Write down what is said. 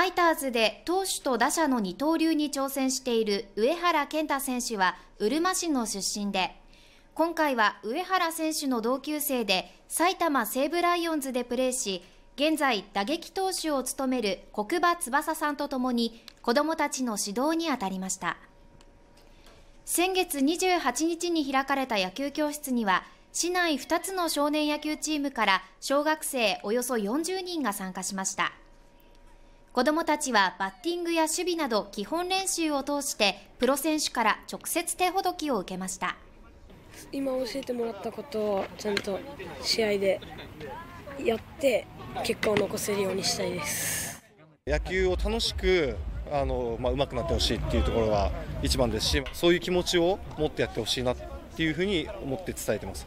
ファイターズで投手と打者の二刀流に挑戦している上原健太選手はうるま市の出身で今回は上原選手の同級生で埼玉西武ライオンズでプレーし現在打撃投手を務める国場翼さんとともに子どもたちの指導に当たりました先月28日に開かれた野球教室には市内2つの少年野球チームから小学生およそ40人が参加しました。子どもたちはバッティングや守備など基本練習を通してプロ選手から直接手ほどきを受けました今教えてもらったことをちゃんと試合でやって結果を残せるようにしたいです野球を楽しくあの、まあ、上手くなってほしいっていうところが一番ですしそういう気持ちを持ってやってほしいなっていうふうに思って伝えてます。